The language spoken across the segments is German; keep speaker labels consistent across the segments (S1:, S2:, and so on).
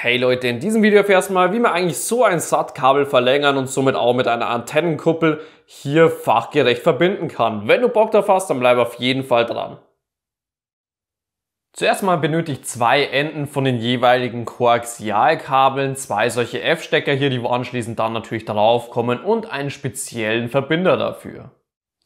S1: Hey Leute, in diesem Video erfährst du mal, wie man eigentlich so ein SAT-Kabel verlängern und somit auch mit einer Antennenkuppel hier fachgerecht verbinden kann. Wenn du Bock drauf hast, dann bleib auf jeden Fall dran. Zuerst mal benötigt zwei Enden von den jeweiligen Koaxialkabeln, zwei solche F-Stecker hier, die anschließend dann natürlich draufkommen und einen speziellen Verbinder dafür.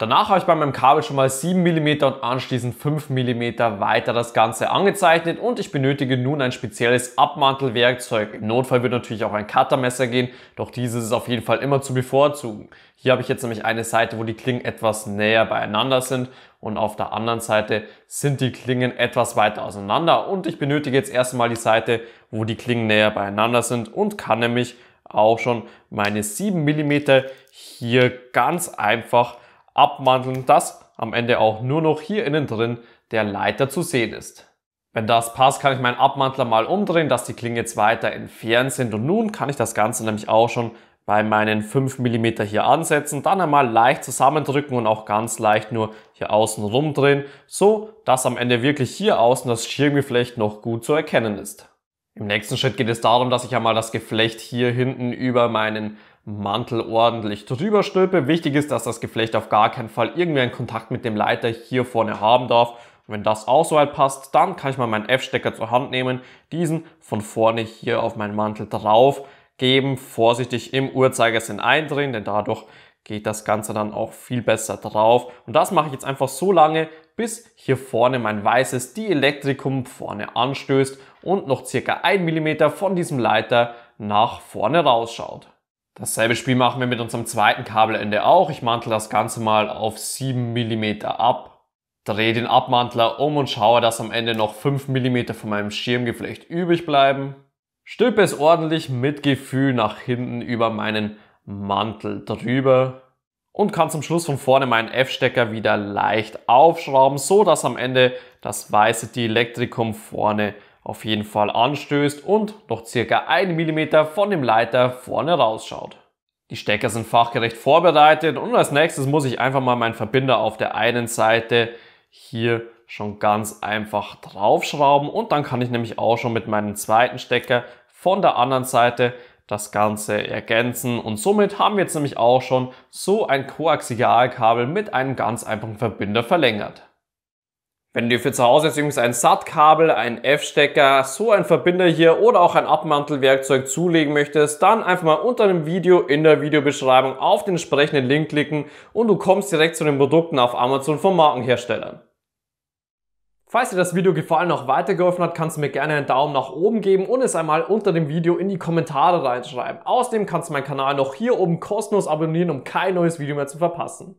S1: Danach habe ich bei meinem Kabel schon mal 7 mm und anschließend 5 mm weiter das Ganze angezeichnet und ich benötige nun ein spezielles Abmantelwerkzeug. Im Notfall wird natürlich auch ein Cuttermesser gehen, doch dieses ist auf jeden Fall immer zu bevorzugen. Hier habe ich jetzt nämlich eine Seite, wo die Klingen etwas näher beieinander sind und auf der anderen Seite sind die Klingen etwas weiter auseinander und ich benötige jetzt erstmal die Seite, wo die Klingen näher beieinander sind und kann nämlich auch schon meine 7 mm hier ganz einfach abmanteln, dass am Ende auch nur noch hier innen drin der Leiter zu sehen ist. Wenn das passt, kann ich meinen Abmantler mal umdrehen, dass die Klingen jetzt weiter entfernt sind und nun kann ich das Ganze nämlich auch schon bei meinen 5 mm hier ansetzen, dann einmal leicht zusammendrücken und auch ganz leicht nur hier außen rumdrehen, so dass am Ende wirklich hier außen das Schirmgeflecht noch gut zu erkennen ist. Im nächsten Schritt geht es darum, dass ich einmal das Geflecht hier hinten über meinen Mantel ordentlich drüber stülpe. Wichtig ist, dass das Geflecht auf gar keinen Fall irgendwie einen Kontakt mit dem Leiter hier vorne haben darf. wenn das auch soweit passt, dann kann ich mal meinen F-Stecker zur Hand nehmen, diesen von vorne hier auf meinen Mantel drauf geben, vorsichtig im Uhrzeigersinn eindrehen, denn dadurch geht das Ganze dann auch viel besser drauf. Und das mache ich jetzt einfach so lange, bis hier vorne mein weißes Dielektrikum vorne anstößt und noch circa 1 mm von diesem Leiter nach vorne rausschaut. Dasselbe Spiel machen wir mit unserem zweiten Kabelende auch. Ich mantle das Ganze mal auf 7 mm ab, drehe den Abmantler um und schaue, dass am Ende noch 5 mm von meinem Schirmgeflecht übrig bleiben. Stülpe es ordentlich mit Gefühl nach hinten über meinen Mantel drüber und kann zum Schluss von vorne meinen F-Stecker wieder leicht aufschrauben, so dass am Ende das weiße Dielektrikum vorne auf jeden Fall anstößt und noch circa 1 mm von dem Leiter vorne rausschaut. Die Stecker sind fachgerecht vorbereitet und als nächstes muss ich einfach mal meinen Verbinder auf der einen Seite hier schon ganz einfach draufschrauben und dann kann ich nämlich auch schon mit meinem zweiten Stecker von der anderen Seite das Ganze ergänzen und somit haben wir jetzt nämlich auch schon so ein Koaxialkabel mit einem ganz einfachen Verbinder verlängert. Wenn du dir für zu Hause jetzt übrigens ein SAT-Kabel, ein F-Stecker, so ein Verbinder hier oder auch ein Abmantelwerkzeug zulegen möchtest, dann einfach mal unter dem Video in der Videobeschreibung auf den entsprechenden Link klicken und du kommst direkt zu den Produkten auf Amazon von Markenherstellern. Falls dir das Video gefallen und auch weitergeholfen hat, kannst du mir gerne einen Daumen nach oben geben und es einmal unter dem Video in die Kommentare reinschreiben. Außerdem kannst du meinen Kanal noch hier oben kostenlos abonnieren, um kein neues Video mehr zu verpassen.